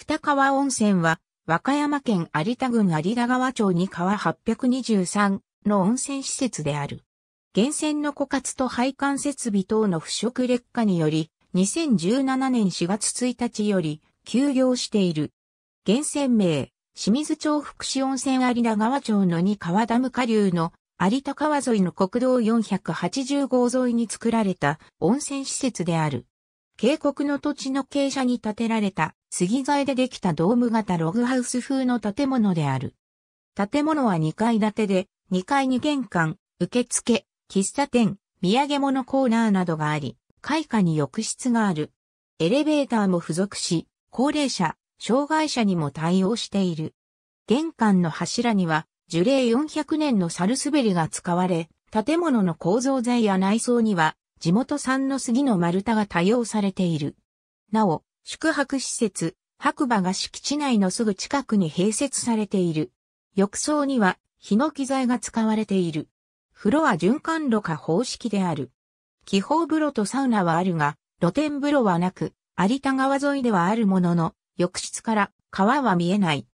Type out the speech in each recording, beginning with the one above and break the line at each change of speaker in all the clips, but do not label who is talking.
二川温泉は、和歌山県有田郡有田川町に川823の温泉施設である。源泉の枯渇と配管設備等の腐食劣化により、2017年4月1日より休業している。源泉名、清水町福祉温泉有田川町の二川ダム下流の有田川沿いの国道480号沿いに作られた温泉施設である。渓谷の土地の傾斜に建てられた杉材でできたドーム型ログハウス風の建物である。建物は2階建てで、2階に玄関、受付、喫茶店、土産物コーナーなどがあり、開花に浴室がある。エレベーターも付属し、高齢者、障害者にも対応している。玄関の柱には、樹齢400年のサルスベリが使われ、建物の構造材や内装には、地元産の杉の丸太が多用されている。なお、宿泊施設、白馬が敷地内のすぐ近くに併設されている。浴槽には、ヒノキ材が使われている。風呂は循環路化方式である。気泡風呂とサウナはあるが、露天風呂はなく、有田川沿いではあるものの、浴室から川は見えない。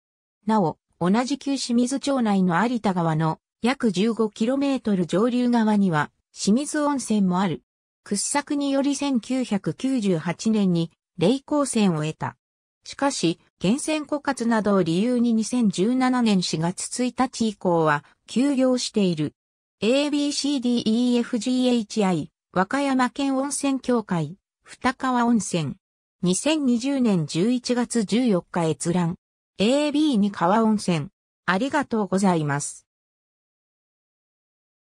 なお、同じ旧清水町内の有田川の約 15km 上流側には清水温泉もある。掘削により1998年に霊光線を得た。しかし、厳選枯渇などを理由に2017年4月1日以降は休業している。ABCDEFGHI、和歌山県温泉協会、二川温泉。2020年11月14日閲覧。AB に川温泉。ありがとうございます。